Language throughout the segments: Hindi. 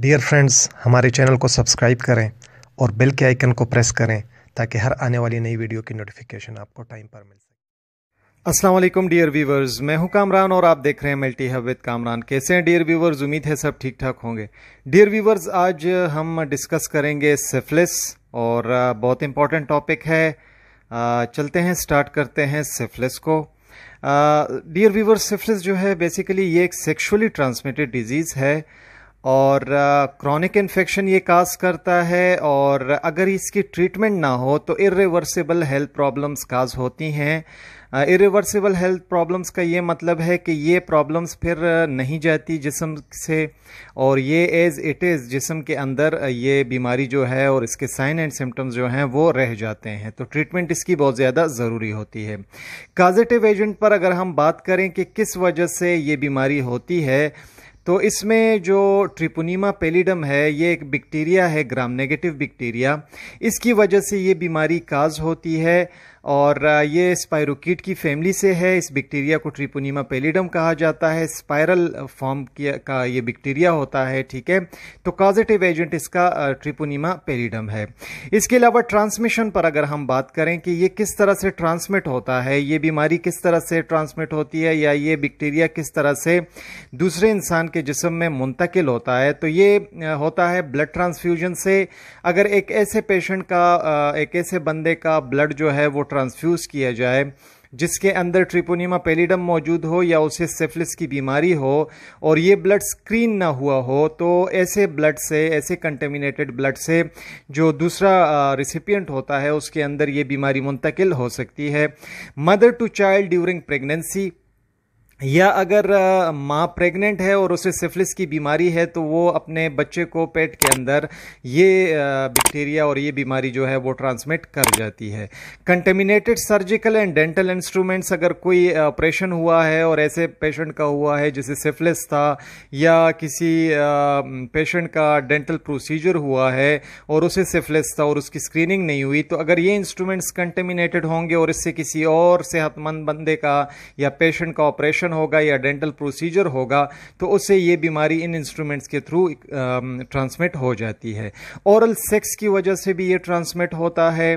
डियर फ्रेंड्स हमारे चैनल को सब्सक्राइब करें और बेल के आइकन को प्रेस करें ताकि हर आने वाली नई वीडियो की नोटिफिकेशन आपको टाइम पर मिल सके अस्सलाम वालेकुम डियर व्यूवर्स मैं हूं कामरान और आप देख रहे हैं मल्टी हब विद कामरान कैसे हैं डियर व्यूवर्स उम्मीद है सब ठीक ठाक होंगे डियर व्यूवर्स आज हम डिस्कस करेंगे सिफलिस और बहुत इंपॉर्टेंट टॉपिक है चलते हैं स्टार्ट करते हैं सिफलिस को डियर व्यूवर्स सिफलिस जो है बेसिकली ये एक सेक्शुअली ट्रांसमिटेड डिजीज़ है और क्रॉनिक इन्फेक्शन ये काज करता है और अगर इसकी ट्रीटमेंट ना हो तो इरिवर्सिबल हेल्थ प्रॉब्लम्स काज होती हैं इरिवर्सिबल हेल्थ प्रॉब्लम्स का ये मतलब है कि ये प्रॉब्लम्स फिर नहीं जाती जिसम से और ये एज इट इज़ जिसम के अंदर ये बीमारी जो है और इसके साइन एंड सिम्टम्स जो हैं वो रह जाते हैं तो ट्रीटमेंट इसकी बहुत ज़्यादा ज़रूरी होती है काजिटिव एजेंट पर अगर हम बात करें कि किस वजह से ये बीमारी होती है तो इसमें जो ट्रिपोनीमा पेलिडम है ये एक बैक्टीरिया है ग्राम नेगेटिव बैक्टीरिया इसकी वजह से ये बीमारी काज होती है और ये स्पायरोकीट की फैमिली से है इस बैक्टीरिया को ट्रिपोनीमा पेलिडम कहा जाता है स्पायरल फॉर्म का ये बैक्टीरिया होता है ठीक है तो पॉजिटिव एजेंट इसका ट्रिपोनीमा पेलीडम है इसके अलावा ट्रांसमिशन पर अगर हम बात करें कि ये किस तरह से ट्रांसमिट होता है ये बीमारी किस तरह से ट्रांसमिट होती है या ये बैक्टीरिया किस तरह से दूसरे इंसान के जिसम में मुंतकिल होता है तो ये होता है ब्लड ट्रांसफ्यूजन से अगर एक ऐसे पेशेंट का एक ऐसे बंदे का ब्लड जो है वो ट्रांसफ्यूज़ किया जाए जिसके अंदर ट्रिपोनिमा पेलिडम मौजूद हो या उसे सेफलिस की बीमारी हो और ये ब्लड स्क्रीन ना हुआ हो तो ऐसे ब्लड से ऐसे कंटेमिनेटेड ब्लड से जो दूसरा रिसिपियंट होता है उसके अंदर ये बीमारी मुंतकिल हो सकती है mother to child during pregnancy या अगर माँ प्रेग्नेंट है और उसे सिफिलिस की बीमारी है तो वो अपने बच्चे को पेट के अंदर ये बैक्टीरिया और ये बीमारी जो है वो ट्रांसमिट कर जाती है contaminated surgical and dental instruments अगर कोई ऑपरेशन हुआ है और ऐसे पेशेंट का हुआ है जिसे सिफिलिस था या किसी पेशेंट का डेंटल प्रोसीजर हुआ है और उसे सिफिलिस था और उसकी स्क्रीनिंग नहीं हुई तो अगर ये इंस्ट्रूमेंट्स कंटेमिनेटेड होंगे और इससे किसी और सेहतमंद बंदे का या पेशेंट का ऑपरेशन ऑपरेशन होगा या डेंटल प्रोसीजर होगा तो उससे ये बीमारी इन इंस्ट्रूमेंट्स के थ्रू ट्रांसमिट हो जाती है औरल सेक्स की वजह से भी ये ट्रांसमिट होता है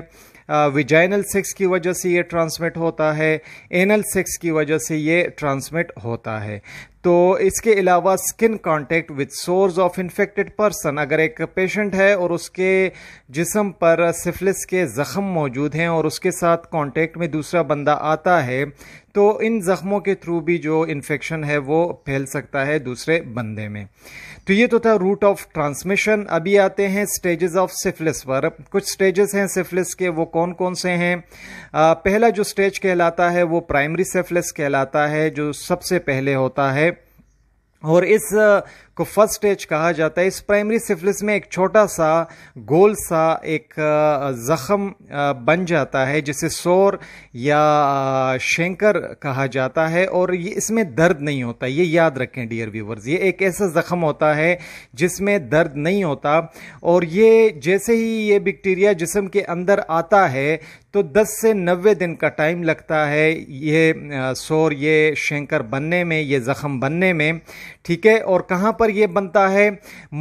विजाइनल सेक्स की वजह से ये ट्रांसमिट होता है एनल सेक्स की वजह से ये ट्रांसमिट होता है तो इसके अलावा skin contact with source of infected person अगर एक पेशेंट है और उसके जिसम पर सिफलिस के जख्म मौजूद हैं और उसके साथ कांटेक्ट में दूसरा बंदा आता है तो इन ज़ख्मों के थ्रू भी जो इन्फेक्शन है वो फैल सकता है दूसरे बंदे में तो ये तो था रूट ऑफ ट्रांसमिशन अभी आते हैं स्टेजेस ऑफ सिफिलिस पर कुछ स्टेजेस हैं सिफिलिस के वो कौन कौन से हैं पहला जो स्टेज कहलाता है वो प्राइमरी सिफिलिस कहलाता है जो सबसे पहले होता है और इस को फर्स्ट स्टेज कहा जाता है इस प्राइमरी सिफिलिस में एक छोटा सा गोल सा एक जख्म बन जाता है जिसे सोर या शेंकर कहा जाता है और ये इसमें दर्द नहीं होता ये याद रखें डियर व्यूवर्स ये एक ऐसा जख्म होता है जिसमें दर्द नहीं होता और ये जैसे ही ये बैक्टीरिया जिसम के अंदर आता है तो 10 से 90 दिन का टाइम लगता है ये सोर ये शेंकर बनने में ये जख्म बनने में ठीक है और कहाँ पर पर यह बनता है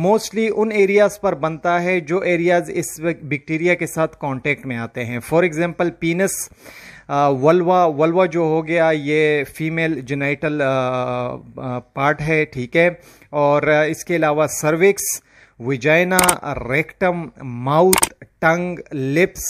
मोस्टली उन एरियाज पर बनता है जो एरियाज इस बैक्टीरिया के साथ कांटेक्ट में आते हैं for example penis vulva vulva जो हो गया ये फीमेल जेनाइटल पार्ट है ठीक है और इसके अलावा cervix vagina rectum mouth tongue lips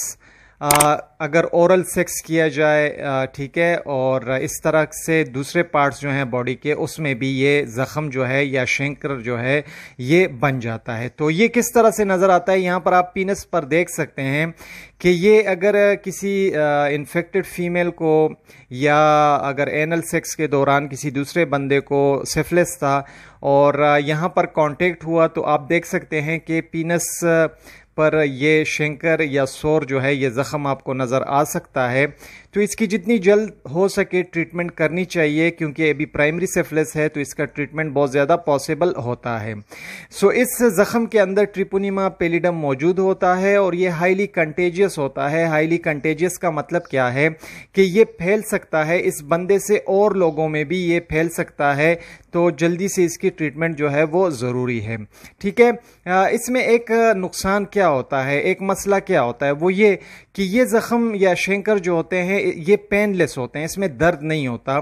अगर ओरल सेक्स किया जाए ठीक है और इस तरह से दूसरे पार्ट्स जो हैं बॉडी के उसमें भी ये ज़ख़म जो है या शेंकर जो है ये बन जाता है तो ये किस तरह से नज़र आता है यहाँ पर आप पीनस पर देख सकते हैं कि ये अगर किसी इन्फेक्टेड फीमेल को या अगर एनल सेक्स के दौरान किसी दूसरे बंदे को सेफलेस था और यहाँ पर कांटेक्ट हुआ तो आप देख सकते हैं कि पीनस पर यह शेंकर या सोर जो है ये ज़ख़म आपको नज़र आ सकता है तो इसकी जितनी जल्द हो सके ट्रीटमेंट करनी चाहिए क्योंकि अभी प्राइमरी सेफलेस है तो इसका ट्रीटमेंट बहुत ज़्यादा पॉसिबल होता है सो इस जख्म के अंदर ट्रिपोनीमा पेलिडम मौजूद होता है और ये हाईली कंटेजियस होता है हाईली कंटेजियस का मतलब क्या है कि ये फैल सकता है इस बंदे से और लोगों में भी ये फैल सकता है तो जल्दी से इसकी ट्रीटमेंट जो है वो ज़रूरी है ठीक है इसमें एक नुकसान क्या होता है एक मसला क्या होता है वो ये कि ये जख्म या शेंकर जो होते हैं ये पेनलेस होते हैं इसमें दर्द नहीं होता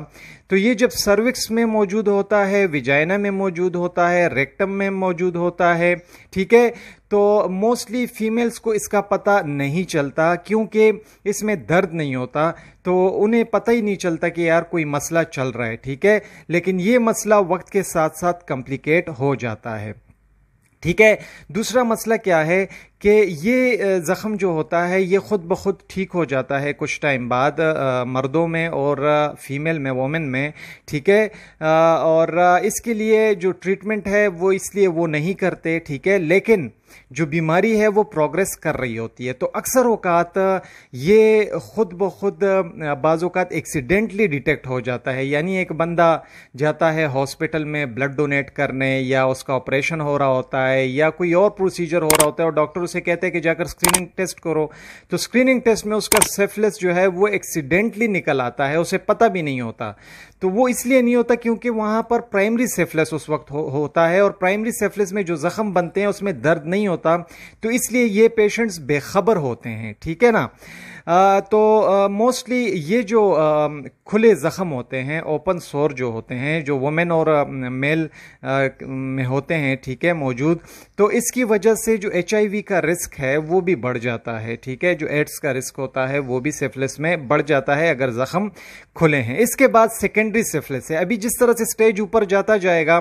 तो ये जब सर्विक्स में मौजूद होता है विजाइना में मौजूद होता है रेक्टम में मौजूद होता है ठीक है तो मोस्टली फीमेल्स को इसका पता नहीं चलता क्योंकि इसमें दर्द नहीं होता तो उन्हें पता ही नहीं चलता कि यार कोई मसला चल रहा है ठीक है लेकिन ये मसला वक्त के साथ साथ कॉम्प्लिकेट हो जाता है ठीक है दूसरा मसला क्या है कि ये ज़ख़म जो होता है ये ख़ुद ब खुद ठीक हो जाता है कुछ टाइम बाद मर्दों में और फीमेल में वोमेन में ठीक है और इसके लिए जो ट्रीटमेंट है वो इसलिए वो नहीं करते ठीक है लेकिन जो बीमारी है वो प्रोग्रेस कर रही होती है तो अक्सर अवकात ये ख़ुद ब खुद बाज़ात एक्सीडेंटली डिटेक्ट हो जाता है यानी एक बंदा जाता है हॉस्पिटल में ब्लड डोनेट करने या उसका ऑपरेशन हो रहा होता है या कोई और प्रोसीजर हो रहा होता है और डॉक्टर उसे कहते हैं कि जाकर स्क्रीनिंग टेस्ट करो तो स्क्रीनिंग टेस्ट में उसका सेफलेस जो है वो एक्सीडेंटली निकल आता है उसे पता भी नहीं होता तो वो इसलिए नहीं होता क्योंकि वहां पर प्राइमरी सेफलेस उस वक्त हो, होता है और प्राइमरी सेफलेस में जो जख्म बनते हैं उसमें दर्द नहीं होता तो इसलिए ये पेशेंट्स बेखबर होते हैं ठीक है ना तो मोस्टली ये जो खुले ज़ख़म होते हैं ओपन सोर जो होते हैं जो वुमेन और मेल में होते हैं ठीक है मौजूद तो इसकी वजह से जो एच का रिस्क है वो भी बढ़ जाता है ठीक है जो एड्स का रिस्क होता है वो भी सेफलेस में बढ़ जाता है अगर ज़ख़म खुले हैं इसके बाद सेकेंडरी सेफलेस है अभी जिस तरह से स्टेज ऊपर जाता जाएगा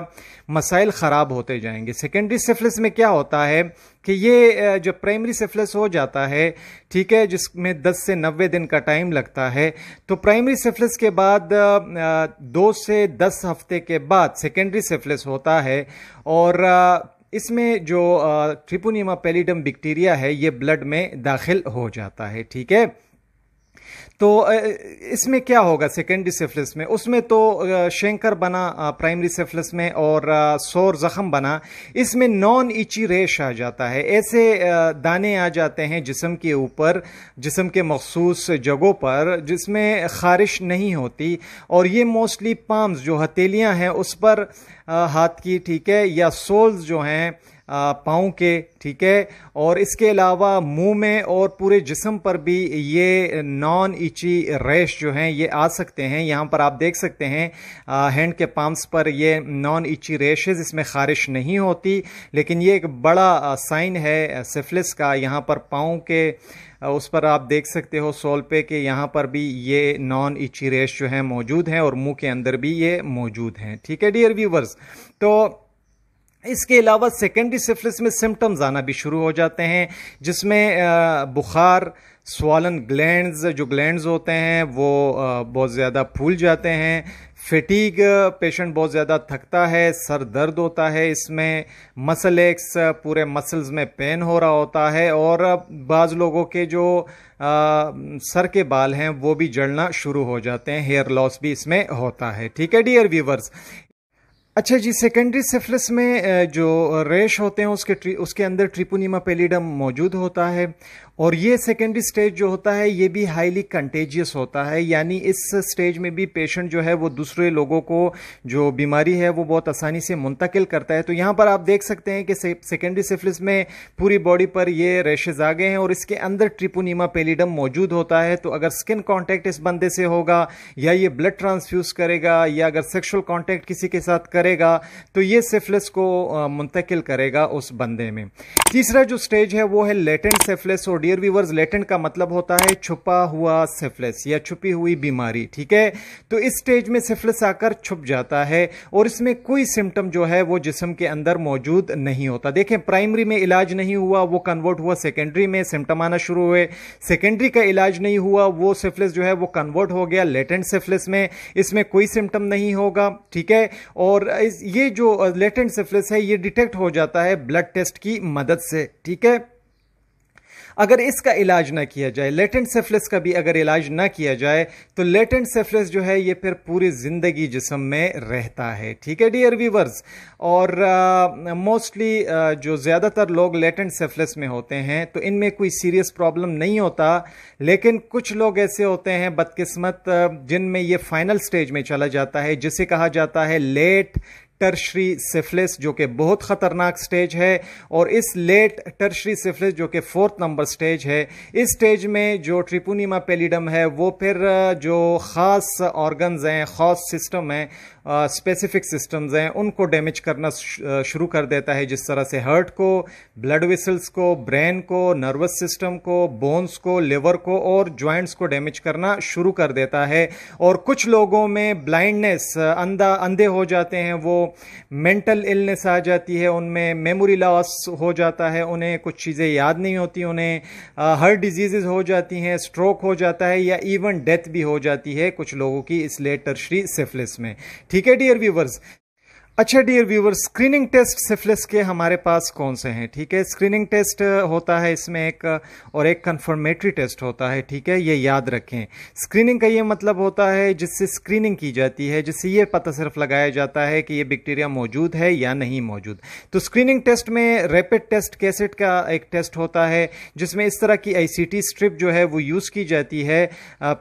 मसाइल ख़राब होते जाएंगे सेकेंडरी सेफलेस में क्या होता है कि ये जो प्राइमरी सिफिलिस हो जाता है ठीक है जिसमें 10 से 90 दिन का टाइम लगता है तो प्राइमरी सिफिलिस के बाद दो से 10 हफ्ते के बाद सेकेंडरी सिफिलिस होता है और इसमें जो ट्रिपोनीमा पेलीडम बैक्टीरिया है ये ब्लड में दाखिल हो जाता है ठीक है तो इसमें क्या होगा सेकेंडरी सेफलिस में उसमें तो शेंकर बना प्राइमरी सेफलिस में और सोर जख्म बना इसमें नॉन इची रेश आ जाता है ऐसे दाने आ जाते हैं जिसम के ऊपर जिसम के मखसूस जगहों पर जिसमें ख़ारिश नहीं होती और ये मोस्टली पाम्स जो हथेलियाँ हैं उस पर हाथ की ठीक है या सोल्स जो हैं पाँव के ठीक है और इसके अलावा मुंह में और पूरे जिसम पर भी ये नॉन इची रैश जो हैं ये आ सकते हैं यहाँ पर आप देख सकते हैं हैंड के पाम्स पर ये नॉन इची रेशेज़ इसमें ख़ारिश नहीं होती लेकिन ये एक बड़ा साइन है सिफलिस का यहाँ पर पाँव के उस पर आप देख सकते हो सोल पे के यहाँ पर भी ये नॉन इची रेश जो है मौजूद हैं और मुंह के अंदर भी ये मौजूद हैं ठीक है डियर व्यूवर्स तो इसके अलावा सेकेंडरी सिफिलिस में सिम्टम्स आना भी शुरू हो जाते हैं जिसमें बुखार स्वालन ग्लैंड्स जो ग्लैंड्स होते हैं वो बहुत ज़्यादा फूल जाते हैं फिटीग पेशेंट बहुत ज़्यादा थकता है सर दर्द होता है इसमें मसल एक्स पूरे मसल्स में पेन हो रहा होता है और बाज़ लोगों के जो आ, सर के बाल हैं वो भी जड़ना शुरू हो जाते हैं हेयर लॉस भी इसमें होता है ठीक है डियर व्यूवर्स अच्छा जी सेकेंडरी सिफिलिस में जो रेश होते हैं उसके ट्री, उसके अंदर ट्रिपोनीमा पेलिडम मौजूद होता है और ये सेकेंडरी स्टेज जो होता है ये भी हाईली कंटेजियस होता है यानी इस स्टेज में भी पेशेंट जो है वो दूसरे लोगों को जो बीमारी है वो बहुत आसानी से मुंतकिल करता है तो यहाँ पर आप देख सकते हैं कि सेकेंडरी सिफिलिस में पूरी बॉडी पर ये रेशेज आ गए हैं और इसके अंदर ट्रिपोनीमा पेलिडम मौजूद होता है तो अगर स्किन कॉन्टैक्ट इस बंदे से होगा या ये ब्लड ट्रांसफ्यूज करेगा या अगर सेक्शुअल कॉन्टैक्ट किसी के साथ करे करेगा तो ये सिफिलिस को मुंतकिल करेगा उस बंदे में तीसरा जो स्टेज है वो है लेटेंट सिफिलिस और डियर व्यूवर्स लेटेंट का मतलब होता है छुपा हुआ सिफिलिस या छुपी हुई बीमारी ठीक है तो इस स्टेज में सिफिलिस आकर छुप जाता है और इसमें कोई सिम्टम जो है वो जिसम के अंदर मौजूद नहीं होता देखें प्राइमरी में इलाज नहीं हुआ वो कन्वर्ट हुआ सेकेंडरी में सिम्टम आना शुरू हुए सेकेंडरी का इलाज नहीं हुआ वो सिफिलिस जो है वो कन्वर्ट हो गया लेटेंट सिफिलिस में इसमें कोई सिम्टम नहीं होगा ठीक है और ये जो लेटेंट सिफिलिस है ये डिटेक्ट हो जाता है ब्लड टेस्ट की मदद से ठीक है अगर इसका इलाज ना किया जाए लेटेंट सेफलिस का भी अगर इलाज ना किया जाए तो लेटेंट सेफलिस जो है ये फिर पूरी ज़िंदगी जिसम में रहता है ठीक है डियर वीवर्स और मोस्टली uh, uh, जो ज़्यादातर लोग लेटेंट सेफलिस में होते हैं तो इनमें कोई सीरियस प्रॉब्लम नहीं होता लेकिन कुछ लोग ऐसे होते हैं बदकिस्मत जिनमें ये फाइनल स्टेज में चला जाता है जिसे कहा जाता है लेट टर्शरी सिफलिस जो कि बहुत ख़तरनाक स्टेज है और इस लेट टर्शरी सिफलिस जो कि फोर्थ नंबर स्टेज है इस स्टेज में जो ट्रिपुनिमा पेलीडम है वो फिर जो ख़ास ऑर्गन्स हैं ख़ास सिस्टम हैं स्पेसिफिक सिस्टम्स हैं उनको डैमेज करना शुरू कर देता है जिस तरह से हर्ट को ब्लड वेसल्स को ब्रेन को नर्वस सिस्टम को बोन्स को लिवर को और ज्वाइंट्स को डैमेज करना शुरू कर देता है और कुछ लोगों में ब्लाइंडनेस अंधा अंधे हो जाते हैं वो मेंटल इलनेस आ जाती है उनमें मेमोरी लॉस हो जाता है उन्हें कुछ चीज़ें याद नहीं होती उन्हें हर डिजीज़ हो जाती हैं स्ट्रोक हो जाता है या इवन डेथ भी हो जाती है कुछ लोगों की इस लेटर श्री सिफलिस में ठीक ठीक है डियर व्यूवर्स अच्छा dear viewer screening test syphilis के हमारे पास कौन से हैं ठीक है स्क्रीनिंग टेस्ट होता है इसमें एक और एक कन्फर्मेटरी टेस्ट होता है ठीक है ये याद रखें स्क्रीनिंग का ये मतलब होता है जिससे स्क्रीनिंग की जाती है जिससे ये पता सिर्फ लगाया जाता है कि ये बैक्टीरिया मौजूद है या नहीं मौजूद तो स्क्रीनिंग टेस्ट में रैपिड टेस्ट कैसेट का एक टेस्ट होता है जिसमें इस तरह की आई स्ट्रिप जो है वो यूज़ की जाती है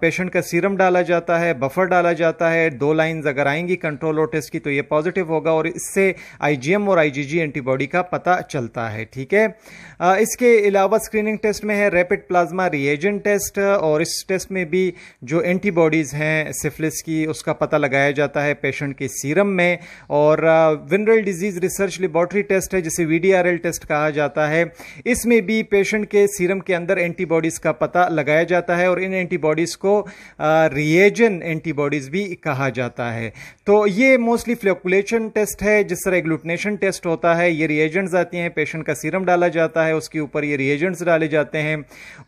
पेशेंट का सीरम डाला जाता है बफर डाला जाता है दो लाइन्स अगर आएंगी कंट्रोल और टेस्ट की तो ये पॉजिटिव होगा होगा और इससे आईजीएम और आईजीजी एंटीबॉडी का पता चलता है ठीक है इसके अलावा स्क्रीनिंग टेस्ट में है रैपिड प्लाज्मा रिएजेंट टेस्ट और इस टेस्ट में भी जो एंटीबॉडीज़ हैं सिफिलिस की उसका पता लगाया जाता है पेशेंट के सीरम में और venereal disease research laboratory test है जिसे वी टेस्ट कहा जाता है इसमें भी पेशेंट के सीरम के अंदर एंटीबॉडीज़ का पता लगाया जाता है और इन एंटीबॉडीज़ को रिएजन एंटीबॉडीज़ भी कहा जाता है तो ये मोस्टली फ्लोकुलेशन टेस्ट है जिस तरह एग्लूटनेशन टेस्ट होता है ये रिएजेंट्स आती हैं पेशेंट का सीरम डाला जाता है उसके ऊपर ये रिएजेंट्स डाले जाते हैं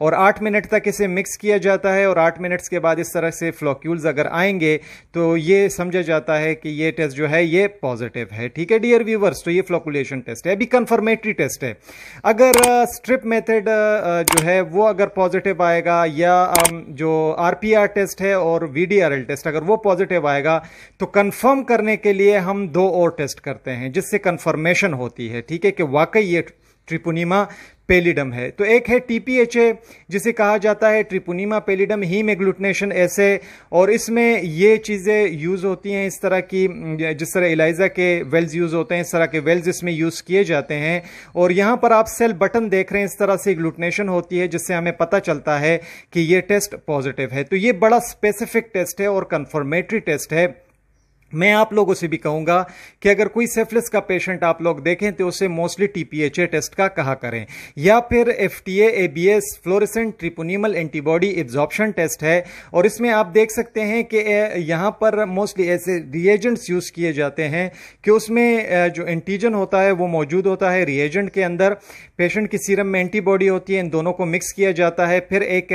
और आठ मिनट तक इसे मिक्स किया जाता है और आठ मिनट्स के बाद इस तरह से फ्लॉक्यूल्स अगर आएंगे तो ये समझा जाता है कि ये टेस्ट जो है ये पॉजिटिव है ठीक है डियर व्यूवर्स तो ये फ्लॉकुलेशन टेस्ट है अभी कन्फर्मेटरी टेस्ट है अगर स्ट्रिप uh, मेथड uh, जो है वो अगर पॉजिटिव आएगा या um, जो आर टेस्ट है और वी टेस्ट अगर वो पॉजिटिव आएगा तो कन्फर्म करने के लिए हम दो और टेस्ट करते हैं जिससे कंफर्मेशन होती है ठीक है कि वाकई ये ट्रिपुनिमा पेलिडम है तो एक है टीपीएचए जिसे कहा जाता है ट्रिपुनिमा पेलिडम ही मेग्लुटनेशन ऐसे और इसमें ये चीज़ें यूज़ होती हैं इस तरह की जिस तरह एलाइजा के वेल्स यूज़ होते हैं इस तरह के वेल्स इसमें यूज़ किए जाते हैं और यहाँ पर आप सेल बटन देख रहे हैं इस तरह से ग्लूटनेशन होती है जिससे हमें पता चलता है कि ये टेस्ट पॉजिटिव है तो ये बड़ा स्पेसिफिक टेस्ट है और कन्फर्मेटरी टेस्ट है मैं आप लोगों से भी कहूंगा कि अगर कोई सेफलिस का पेशेंट आप लोग देखें तो उसे मोस्टली टीपीएचए टेस्ट का कहा करें या फिर FTA ABS fluorescent treponemal antibody absorption test है और इसमें आप देख सकते हैं कि यहाँ पर मोस्टली ऐसे रिएजेंट्स यूज किए जाते हैं कि उसमें जो एंटीजन होता है वो मौजूद होता है रिएजेंट के अंदर पेशेंट की सीरम में एंटीबॉडी होती है इन दोनों को मिक्स किया जाता है फिर एक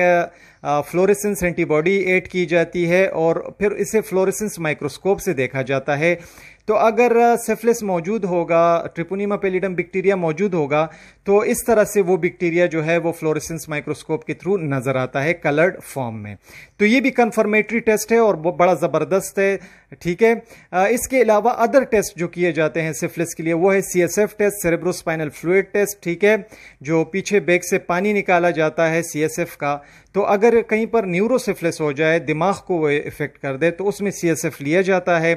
फ्लोरेसेंस एंटीबॉडी एड की जाती है और फिर इसे फ्लोरेसेंस माइक्रोस्कोप से देखा जाता है तो अगर सेफलिस मौजूद होगा ट्रिपोनीमा पेलिडम बैक्टीरिया मौजूद होगा तो इस तरह से वो बैक्टीरिया जो है वो फ्लोरेसेंस माइक्रोस्कोप के थ्रू नज़र आता है कलर्ड फॉर्म में तो ये भी कन्फर्मेटरी टेस्ट है और बड़ा ज़बरदस्त है ठीक है इसके अलावा अदर टेस्ट जो किए जाते हैं सिफलिस के लिए वो है C test cerebrospinal fluid test ठीक है जो पीछे बैग से पानी निकाला जाता है सी एस एफ का तो अगर कहीं पर न्यूरोसिफलिस हो जाए दिमाग को वो इफेक्ट कर दे तो उसमें सी एस एफ लिया जाता है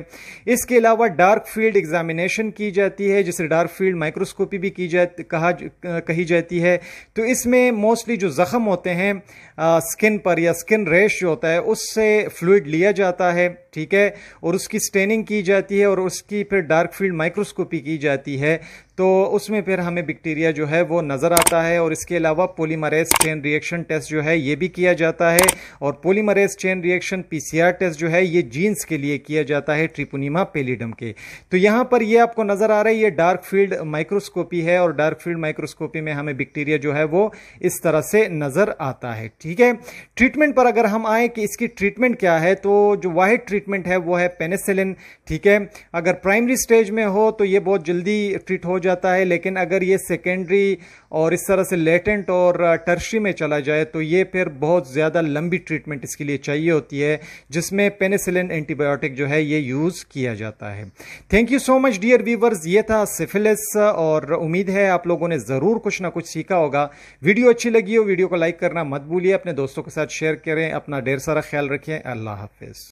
इसके अलावा डार्क फील्ड एग्जामिनेशन की जाती है जिसे डार्क फील्ड माइक्रोस्कोपी भी की जा कहा कही जाती है तो इसमें मोस्टली जो जख्म होते हैं आ, स्किन पर या स्किन रेश जो होता है उससे फ्लूड लिया जाता है ठीक है और उसकी स्टेनिंग की जाती है और उसकी फिर डार्क फील्ड माइक्रोस्कोपी की जाती है तो उसमें फिर हमें बैक्टीरिया जो है वो नज़र आता है और इसके अलावा पोलीमरेज चेन रिएक्शन टेस्ट जो है ये भी किया जाता है और polymerase chain reaction PCR test जो है ये जीन्स के लिए किया जाता है ट्रिपोनीमा पेलीडम के तो यहाँ पर ये आपको नज़र आ रहा है ये डार्क फील्ड माइक्रोस्कोपी है और डार्क फील्ड माइक्रोस्कोपी में हमें बैक्टीरिया जो है वो इस तरह से नज़र आता है ठीक है ट्रीटमेंट पर अगर हम आएँ कि इसकी ट्रीटमेंट क्या है तो जो वाहिड ट्रीटमेंट है वो है पेनेसिलिन ठीक है अगर प्राइमरी स्टेज में हो तो ये बहुत जल्दी ट्रीट हो जाता है लेकिन अगर ये सेकेंडरी और इस तरह से लेटेंट और टर्शी में चला जाए तो ये फिर बहुत ज़्यादा लंबी ट्रीटमेंट इसके लिए चाहिए होती है जिसमें पेनिसिलिन एंटीबायोटिक जो है ये यूज़ किया जाता है thank you so much dear viewers ये था सिफिलिस और उम्मीद है आप लोगों ने ज़रूर कुछ ना कुछ सीखा होगा वीडियो अच्छी लगी हो वीडियो को लाइक करना मत भूलिए अपने दोस्तों के साथ शेयर करें अपना ढेर सारा ख्याल रखें अल्लाह हाफिज़